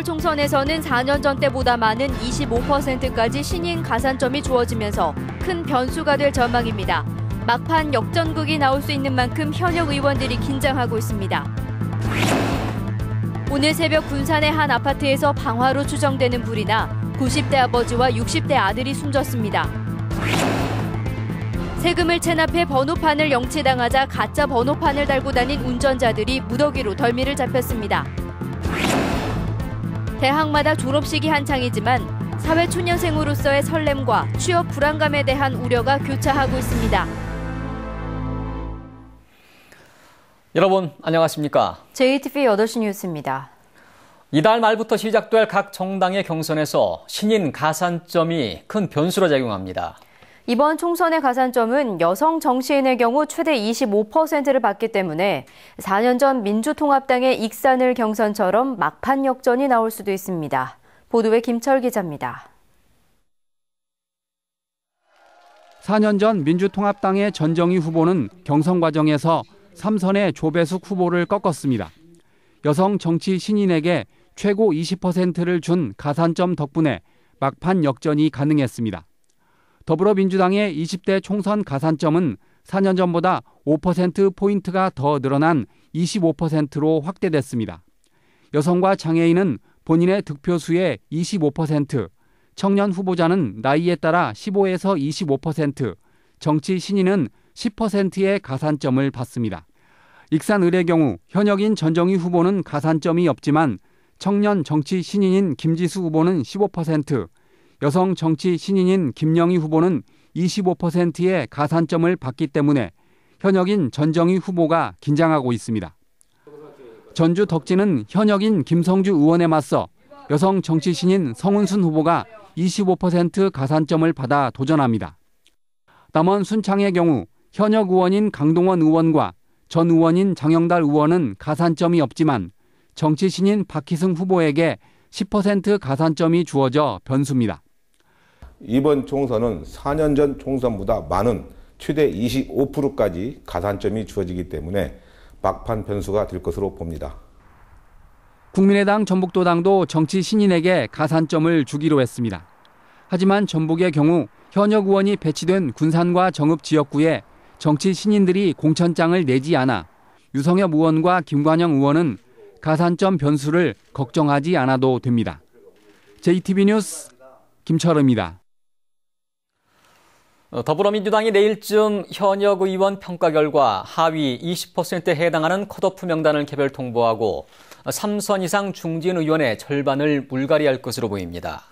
4월 총선에서는 4년 전 때보다 많은 25%까지 신인 가산점이 주어지면서 큰 변수가 될 전망입니다. 막판 역전극이 나올 수 있는 만큼 현역 의원들이 긴장하고 있습니다. 오늘 새벽 군산의 한 아파트에서 방화로 추정되는 불이 나 90대 아버지와 60대 아들이 숨졌습니다. 세금을 체납해 번호판을 영치당하자 가짜 번호판을 달고 다닌 운전자들이 무더기로 덜미를 잡혔습니다. 대학마다 졸업식이 한창이지만 사회 초년생으로서의 설렘과 취업 불안감에 대한 우려가 교차하고 있습니다. 여러분 안녕하십니까? j t v 8시 뉴스입니다. 이달 말부터 시작될 각 정당의 경선에서 신인 가산점이 큰 변수로 작용합니다. 이번 총선의 가산점은 여성 정치인의 경우 최대 25%를 받기 때문에 4년 전 민주통합당의 익산을 경선처럼 막판 역전이 나올 수도 있습니다. 보도에 김철 기자입니다. 4년 전 민주통합당의 전정희 후보는 경선 과정에서 삼선의 조배숙 후보를 꺾었습니다. 여성 정치 신인에게 최고 20%를 준 가산점 덕분에 막판 역전이 가능했습니다. 더불어민주당의 20대 총선 가산점은 4년 전보다 5%포인트가 더 늘어난 25%로 확대됐습니다. 여성과 장애인은 본인의 득표수의 25%, 청년 후보자는 나이에 따라 15에서 25%, 정치 신인은 10%의 가산점을 받습니다. 익산을의 경우 현역인 전정희 후보는 가산점이 없지만 청년 정치 신인인 김지수 후보는 15%, 여성 정치 신인인 김영희 후보는 25%의 가산점을 받기 때문에 현역인 전정희 후보가 긴장하고 있습니다. 전주 덕진은 현역인 김성주 의원에 맞서 여성 정치 신인 성은순 후보가 25% 가산점을 받아 도전합니다. 남원 순창의 경우 현역 의원인 강동원 의원과 전 의원인 장영달 의원은 가산점이 없지만 정치 신인 박희승 후보에게 10% 가산점이 주어져 변수입니다. 이번 총선은 4년 전 총선보다 많은 최대 25%까지 가산점이 주어지기 때문에 막판 변수가 될 것으로 봅니다. 국민의당 전북도당도 정치 신인에게 가산점을 주기로 했습니다. 하지만 전북의 경우 현역 의원이 배치된 군산과 정읍 지역구에 정치 신인들이 공천장을 내지 않아 유성엽 의원과 김관영 의원은 가산점 변수를 걱정하지 않아도 됩니다. JTB 뉴스 김철입니다. 어, 더불어민주당이 내일쯤 현역 의원 평가 결과 하위 20%에 해당하는 컷오프 명단을 개별 통보하고 3선 이상 중진 의원의 절반을 물갈이할 것으로 보입니다.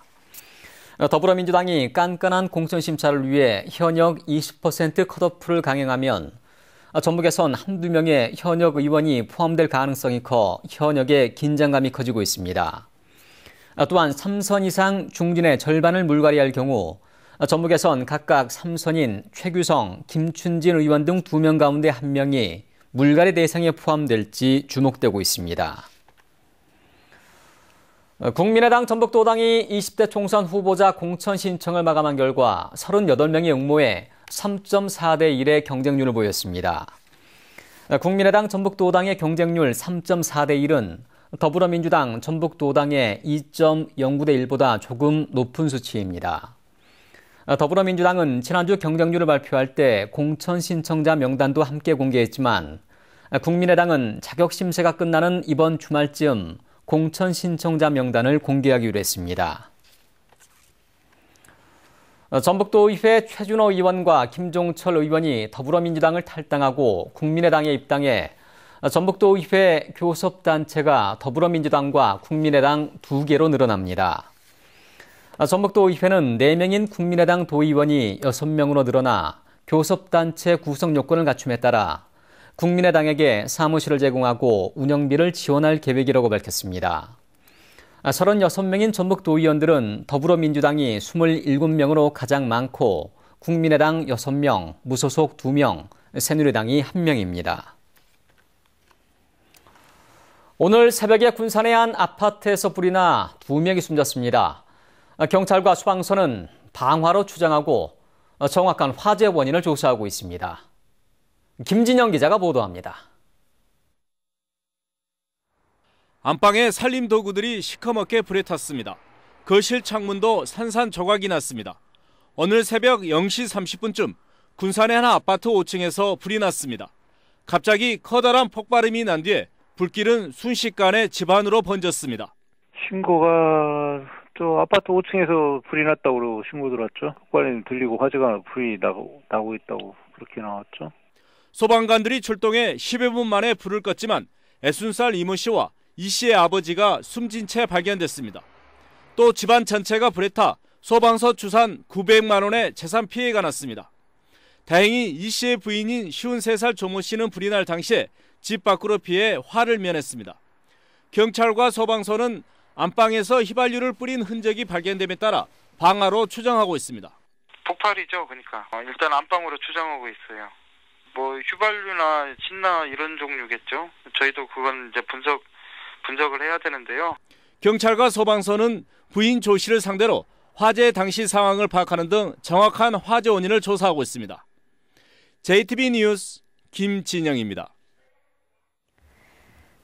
어, 더불어민주당이 깐깐한 공천 심사를 위해 현역 20% 컷오프를 강행하면 어, 전북에선 한두 명의 현역 의원이 포함될 가능성이 커 현역의 긴장감이 커지고 있습니다. 또한 3선 이상 중진의 절반을 물갈이할 경우 어, 전북에선 각각 삼선인 최규성, 김춘진 의원 등2명 가운데 1 명이 물갈이 대상에 포함될지 주목되고 있습니다. 어, 국민의당 전북도당이 20대 총선 후보자 공천 신청을 마감한 결과 38명이 응모해 3.4대 1의 경쟁률을 보였습니다. 어, 국민의당 전북도당의 경쟁률 3.4대 1은 더불어민주당 전북도당의 2.09대 1보다 조금 높은 수치입니다. 어, 더불어민주당은 지난주 경쟁률을 발표할 때 공천 신청자 명단도 함께 공개했지만 어, 국민의당은 자격 심사가 끝나는 이번 주말쯤 공천 신청자 명단을 공개하기로 했습니다. 어, 전북도의회 최준호 의원과 김종철 의원이 더불어민주당을 탈당하고 국민의당에 입당해 전북도의회 교섭단체가 더불어민주당과 국민의당 두 개로 늘어납니다. 전북도의회는 아, 4명인 국민의당 도의원이 6명으로 늘어나 교섭단체 구성 요건을 갖춤에 따라 국민의당에게 사무실을 제공하고 운영비를 지원할 계획이라고 밝혔습니다. 36명인 아, 전북도의원들은 더불어민주당이 27명으로 가장 많고 국민의당 6명, 무소속 2명, 새누리당이 1명입니다. 오늘 새벽에 군산의 한 아파트에서 불이 나 2명이 숨졌습니다. 아, 경찰과 소방서는 방화로 추정하고 어, 정확한 화재 원인을 조사하고 있습니다. 김진영 기자가 보도합니다. 안방에 살림 도구들이 시커멓게 불에 탔습니다. 거실 그 창문도 산산조각이 났습니다. 오늘 새벽 0시 30분쯤 군산의 한 아파트 5층에서 불이 났습니다. 갑자기 커다란 폭발음이 난 뒤에 불길은 순식간에 집안으로 번졌습니다. 신고가 저 아파트 5층에서 불이 났다고 신고 들어왔죠. 빨리 들리고 화재가 불이 나고, 나고 있다고 그렇게 나왔죠. 소방관들이 출동해 10여 분 만에 불을 껐지만 애순살 이모 씨와 이 씨의 아버지가 숨진 채 발견됐습니다. 또 집안 전체가 불에 타 소방서 추산 900만 원의 재산 피해가 났습니다. 다행히 이 씨의 부인인 53살 조모 씨는 불이 날 당시에 집 밖으로 피해 화를 면했습니다. 경찰과 소방서는 안방에서 휘발유를 뿌린 흔적이 발견됨에 따라 방화로 추정하고 있습니다. 폭발이죠. 그러니까 어, 일단 안방으로 추정하고 있어요. 뭐 휘발유나 신나 이런 종류겠죠. 저희도 그건 이제 분석 분석을 해야 되는데요. 경찰과 소방서는 부인 조 씨를 상대로 화재 당시 상황을 파악하는 등 정확한 화재 원인을 조사하고 있습니다. JTB 뉴스 김진영입니다.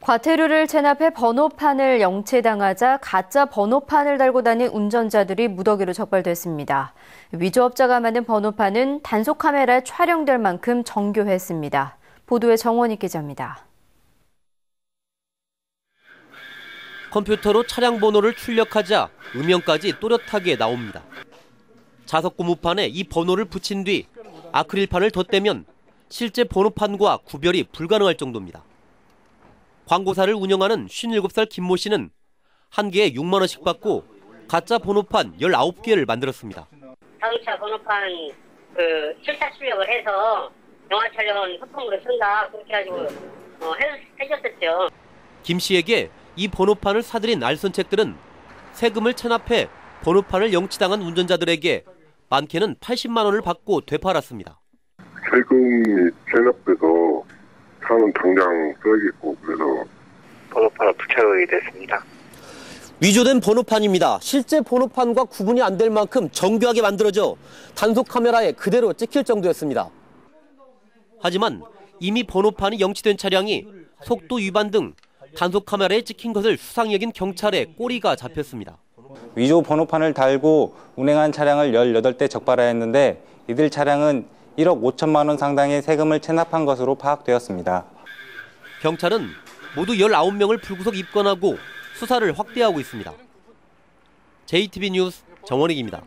과태료를 체납해 번호판을 영체당하자 가짜 번호판을 달고 다닌 운전자들이 무더기로 적발됐습니다. 위조업자가 만든 번호판은 단속 카메라에 촬영될 만큼 정교했습니다. 보도에 정원희 기자입니다. 컴퓨터로 차량 번호를 출력하자 음영까지 또렷하게 나옵니다. 자석 고무판에 이 번호를 붙인 뒤 아크릴판을 덧대면 실제 번호판과 구별이 불가능할 정도입니다. 광고사를 운영하는 57살 김모 씨는 한 개에 6만 원씩 받고 가짜 번호판 19개를 만들었습니다. 자동차 번호판 그 실사 출력을 해서 영화 촬영은 소통으로 쓴다 그렇게 가지고 어, 해줬었죠. 김 씨에게 이 번호판을 사들인 알선책들은 세금을 체납해 번호판을 영치당한 운전자들에게 많게는 80만 원을 받고 되팔았습니다. 세금이 체납돼서 차은 당장 써야겠고 그래서 번호판 어떻게 하 됐습니다. 위조된 번호판입니다. 실제 번호판과 구분이 안 될 만큼 정교하게 만들어져 단속 카메라에 그대로 찍힐 정도였습니다. 하지만 이미 번호판이 영치된 차량이 속도 위반 등 단속 카메라에 찍힌 것을 수상히 여긴 경찰에 꼬리가 잡혔습니다. 위조 번호판을 달고 운행한 차량을 18대 적발하였는데 이들 차량은 1억 5천만 원 상당의 세금을 체납한 것으로 파악되었습니다. 경찰은 모두 19명을 불구속 입건하고 수사를 확대하고 있습니다. JTB 뉴스 정원익입니다.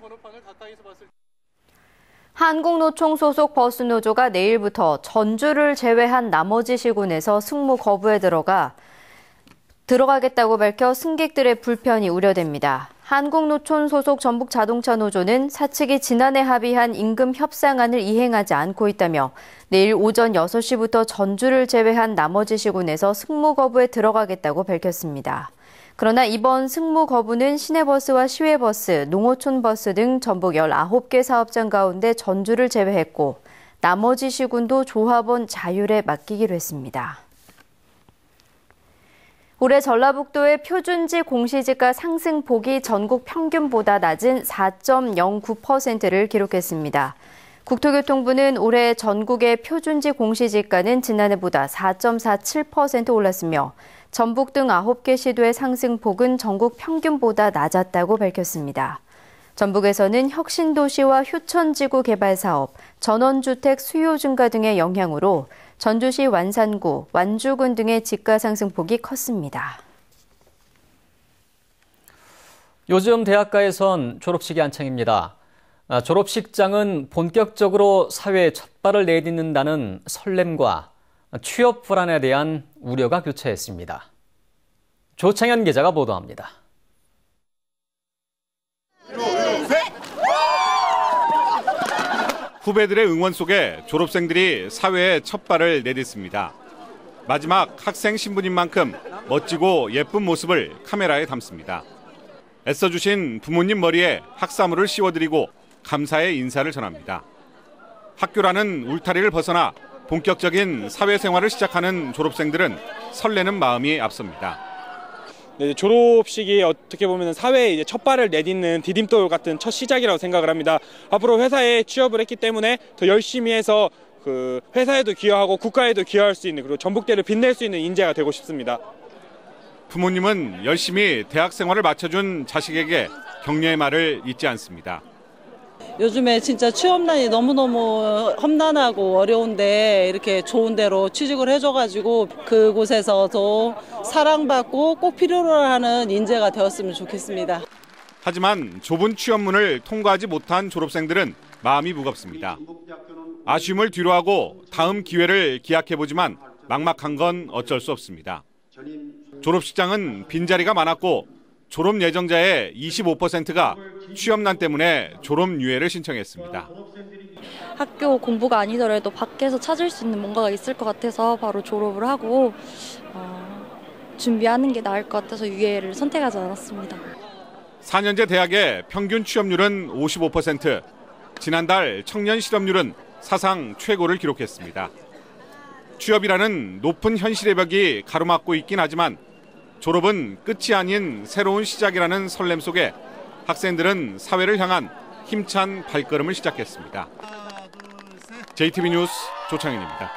한국노총 소속 버스노조가 내일부터 전주를 제외한 나머지 시군에서 승무 거부에 들어가 들어가겠다고 밝혀 승객들의 불편이 우려됩니다. 한국노총 소속 전북자동차 노조는 사측이 지난해 합의한 임금 협상안을 이행하지 않고 있다며 내일 오전 6시부터 전주를 제외한 나머지 시군에서 승무 거부에 들어가겠다고 밝혔습니다. 그러나 이번 승무 거부는 시내버스와 시외버스, 농어촌버스 등 전북 19개 사업장 가운데 전주를 제외했고 나머지 시군도 조합원 자율에 맡기기로 했습니다. 올해 전라북도의 표준지 공시지가 상승폭이 전국 평균보다 낮은 4.09%를 기록했습니다. 국토교통부는 올해 전국의 표준지 공시지가는 지난해보다 4.47% 올랐으며 전북 등 9개 시도의 상승폭은 전국 평균보다 낮았다고 밝혔습니다. 전북에서는 혁신도시와 휴천지구 개발 사업, 전원주택 수요 증가 등의 영향으로 전주시 완산구, 완주군 등의 집가 상승폭이 컸습니다. 요즘 대학가에선 졸업식이 한창입니다. 아, 졸업식장은 본격적으로 사회에 첫발을 내딛는다는 설렘과 취업 불안에 대한 우려가 교차했습니다. 조창현 기자가 보도합니다. 후배들의 응원 속에 졸업생들이 사회에 첫 발을 내딛습니다. 마지막 학생 신분인 만큼 멋지고 예쁜 모습을 카메라에 담습니다. 애써주신 부모님 머리에 학사물을 씌워드리고 감사의 인사를 전합니다. 학교라는 울타리를 벗어나 본격적인 사회생활을 시작하는 졸업생들은 설레는 마음이 앞섭니다. 네, 졸업식이 어떻게 보면 사회에 이제 첫 발을 내딛는 디딤돌 같은 첫 시작이라고 생각을 합니다. 앞으로 회사에 취업을 했기 때문에 더 열심히 해서 그 회사에도 기여하고 국가에도 기여할 수 있는 그리고 전북대를 빛낼 수 있는 인재가 되고 싶습니다. 부모님은 열심히 대학 생활을 마쳐준 자식에게 격려의 말을 잊지 않습니다. 요즘에 진짜 취업난이 너무너무 험난하고 어려운데 이렇게 좋은 데로 취직을 해줘가지고 그곳에서도 사랑받고 꼭 필요로 하는 인재가 되었으면 좋겠습니다. 하지만 좁은 취업문을 통과하지 못한 졸업생들은 마음이 무겁습니다. 아쉬움을 뒤로하고 다음 기회를 기약해보지만 막막한 건 어쩔 수 없습니다. 졸업식장은 빈자리가 많았고 졸업 예정자의 25%가 취업난 때문에 졸업 유예를 신청했습니다. 학교 공부가 아니더라도 밖에서 찾을 수 있는 뭔가가 있을 것 같아서 바로 졸업을 하고 어, 준비하는 게 나을 것 같아서 유예를 선택하지 않았습니다. 4년제 대학의 평균 취업률은 55%, 지난달 청년 실업률은 사상 최고를 기록했습니다. 취업이라는 높은 현실의 벽이 가로막고 있긴 하지만 졸업은 끝이 아닌 새로운 시작이라는 설렘 속에 학생들은 사회를 향한 힘찬 발걸음을 시작했습니다. JTB 뉴스 조창현입니다.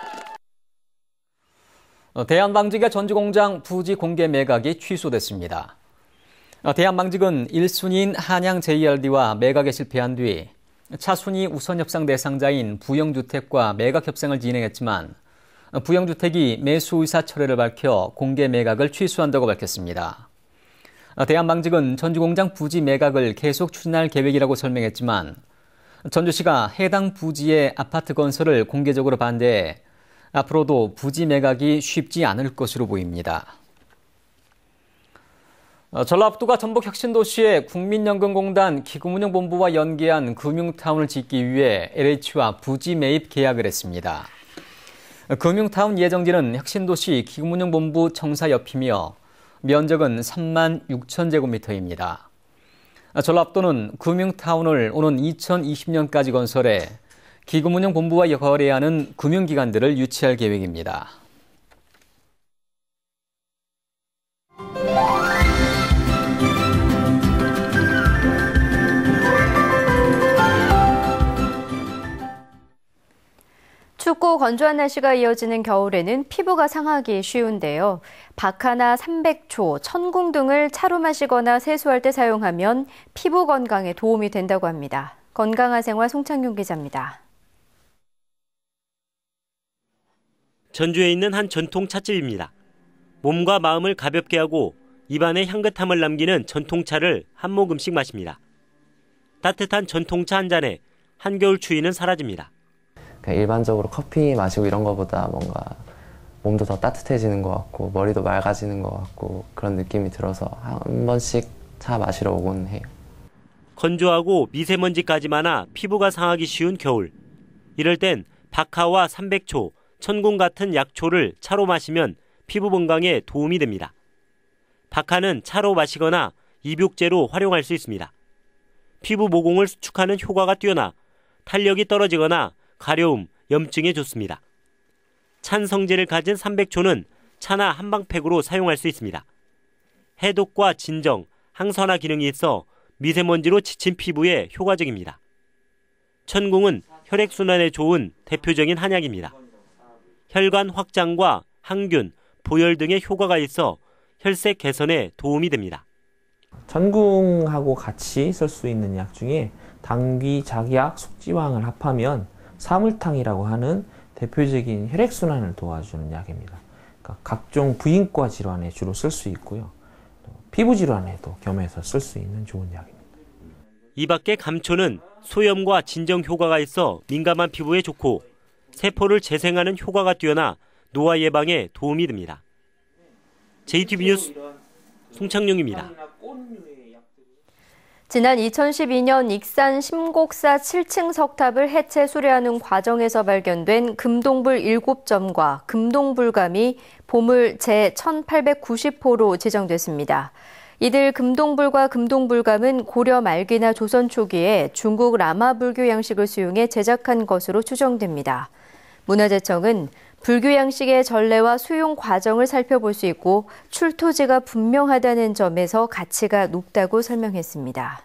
어, 대한방직의 전주공장 부지 공개 매각이 취소됐습니다. 어, 대한방직은 1순위인 한양 JRD와 매각에 실패한 뒤 차순위 우선 협상 대상자인 부영주택과 매각 협상을 진행했지만 부영주택이 매수 의사 철회를 밝혀 공개 매각을 취소한다고 밝혔습니다. 대한방직은 전주공장 부지 매각을 계속 추진할 계획이라고 설명했지만 전주시가 해당 부지의 아파트 건설을 공개적으로 반대해 앞으로도 부지 매각이 쉽지 않을 것으로 보입니다. 전라북도가 전북혁신도시에 국민연금공단 기금운용본부와 연계한 금융타운을 짓기 위해 LH와 부지 매입 계약을 했습니다. 금융타운 예정지는 혁신도시 기금운용본부 청사 옆이며 면적은 3만 6천 제곱미터입니다. 전라북도는 금융타운을 오는 2020년까지 건설해 기금운용본부와 거래하는 금융기관들을 유치할 계획입니다. 춥고 건조한 날씨가 이어지는 겨울에는 피부가 상하기 쉬운데요. 박하나 3 0 0초 천궁 등을 차로 마시거나 세수할 때 사용하면 피부 건강에 도움이 된다고 합니다. 건강한 생활 송창균 기자입니다. 전주에 있는 한 전통 찻집입니다. 몸과 마음을 가볍게 하고 입안에 향긋함을 남기는 전통차를 한 모금씩 마십니다. 따뜻한 전통차 한 잔에 한겨울 추위는 사라집니다. 네, 일반적으로 커피 마시고 이런 거보다 뭔가 몸도 더 따뜻해지는 것 같고 머리도 맑아지는 것 같고 그런 느낌이 들어서 한 번씩 차 마시러 오곤 해요. 건조하고 미세먼지까지 많아 피부가 상하기 쉬운 겨울. 이럴 땐 박하와 3 0 0초천궁 같은 약초를 차로 마시면 피부 건강에 도움이 됩니다. 박하는 차로 마시거나 입욕제로 활용할 수 있습니다. 피부 모공을 수축하는 효과가 뛰어나 탄력이 떨어지거나 가려움, 염증에 좋습니다. 찬 성질을 가진 삼백초는 차나 한방팩으로 사용할 수 있습니다. 해독과 진정, 항산화 기능이 있어 미세먼지로 지친 피부에 효과적입니다. 천궁은 혈액순환에 좋은 대표적인 한약입니다. 혈관 확장과 항균, 보혈 등의 효과가 있어 혈색 개선에 도움이 됩니다. 천궁하고 같이 쓸 수 있는 약 중에 당귀, 자기약 숙지황을 합하면 사물탕이라고 하는 대표적인 혈액순환을 도와주는 약입니다. 그러니까 각종 부인과 질환에 주로 쓸 수 있고요. 피부 질환에도 겸해서 쓸 수 있는 좋은 약입니다. 이 밖에 감초는 소염과 진정 효과가 있어 민감한 피부에 좋고 세포를 재생하는 효과가 뛰어나 노화 예방에 도움이 됩니다. JTB 뉴스 송창용입니다. 지난 2012년 익산 심곡사 7층 석탑을 해체 수리하는 과정에서 발견된 금동불 7점과 금동불감이 보물 제1890호로 지정됐습니다. 이들 금동불과 금동불감은 고려 말기나 조선 초기에 중국 라마 불교 양식을 수용해 제작한 것으로 추정됩니다. 문화재청은 불교 양식의 전례와 수용 과정을 살펴볼 수 있고 출토지가 분명하다는 점에서 가치가 높다고 설명했습니다.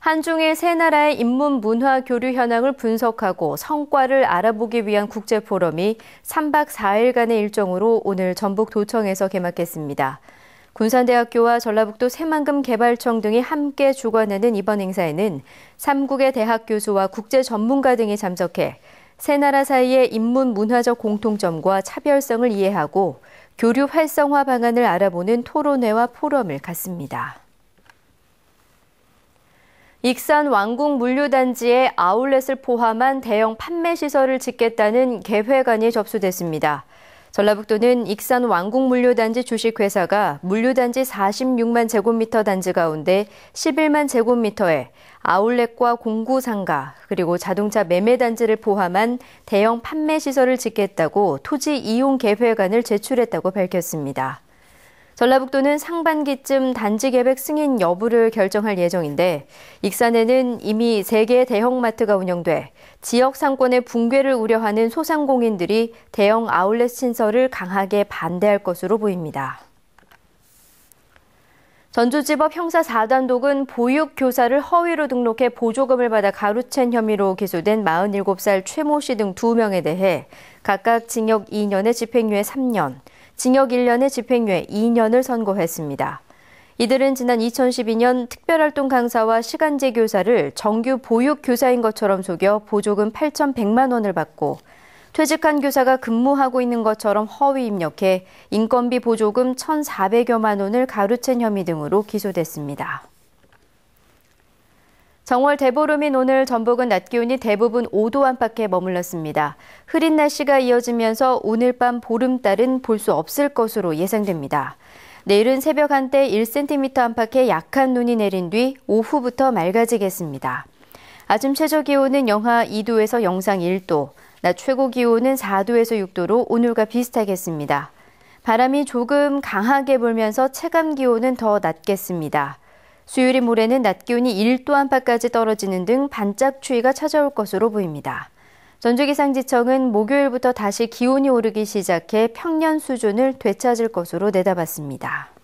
한중일 세 나라의 인문 문화 교류 현황을 분석하고 성과를 알아보기 위한 국제 포럼이 3박 4일간의 일정으로 오늘 전북 도청에서 개막했습니다. 군산대학교와 전라북도 새만금개발청 등이 함께 주관하는 이번 행사에는 3국의 대학 교수와 국제 전문가 등이 참석해 세 나라 사이의 인문 문화적 공통점과 차별성을 이해하고 교류 활성화 방안을 알아보는 토론회와 포럼을 갖습니다. 익산 왕궁 물류단지에 아울렛을 포함한 대형 판매 시설을 짓겠다는 계획안이 접수됐습니다. 전라북도는 익산 왕국 물류단지 주식회사가 물류단지 46만 제곱미터 단지 가운데 11만 제곱미터에 아울렛과 공구상가 그리고 자동차 매매단지를 포함한 대형 판매시설을 짓겠다고 토지 이용 계획안을 제출했다고 밝혔습니다. 전라북도는 상반기쯤 단지 계획 승인 여부를 결정할 예정인데 익산에는 이미 3개 대형마트가 운영돼 지역 상권의 붕괴를 우려하는 소상공인들이 대형 아울렛 신설을 강하게 반대할 것으로 보입니다. 전주지법 형사 4단독은 보육교사를 허위로 등록해 보조금을 받아 가로챈 혐의로 기소된 47살 최모 씨 등 2명에 대해 각각 징역 2년에 집행유예 3년, 징역 1년에 집행유예 2년을 선고했습니다. 이들은 지난 2012년 특별활동 강사와 시간제 교사를 정규 보육 교사인 것처럼 속여 보조금 8,100만 원을 받고 퇴직한 교사가 근무하고 있는 것처럼 허위 입력해 인건비 보조금 1,400여만 원을 가로챈 혐의 등으로 기소됐습니다. 정월 대보름인 오늘 전북은 낮 기온이 대부분 5도 안팎에 머물렀습니다. 흐린 날씨가 이어지면서 오늘 밤 보름달은 볼 수 없을 것으로 예상됩니다. 내일은 새벽 한때 1cm 안팎의 약한 눈이 내린 뒤 오후부터 맑아지겠습니다. 아침 최저 기온은 영하 2도에서 영상 1도, 낮 최고 기온은 4도에서 6도로 오늘과 비슷하겠습니다. 바람이 조금 강하게 불면서 체감 기온은 더 낮겠습니다. 수요일인 모레는 낮 기온이 1도 안팎까지 떨어지는 등 반짝 추위가 찾아올 것으로 보입니다. 전주기상지청은 목요일부터 다시 기온이 오르기 시작해 평년 수준을 되찾을 것으로 내다봤습니다.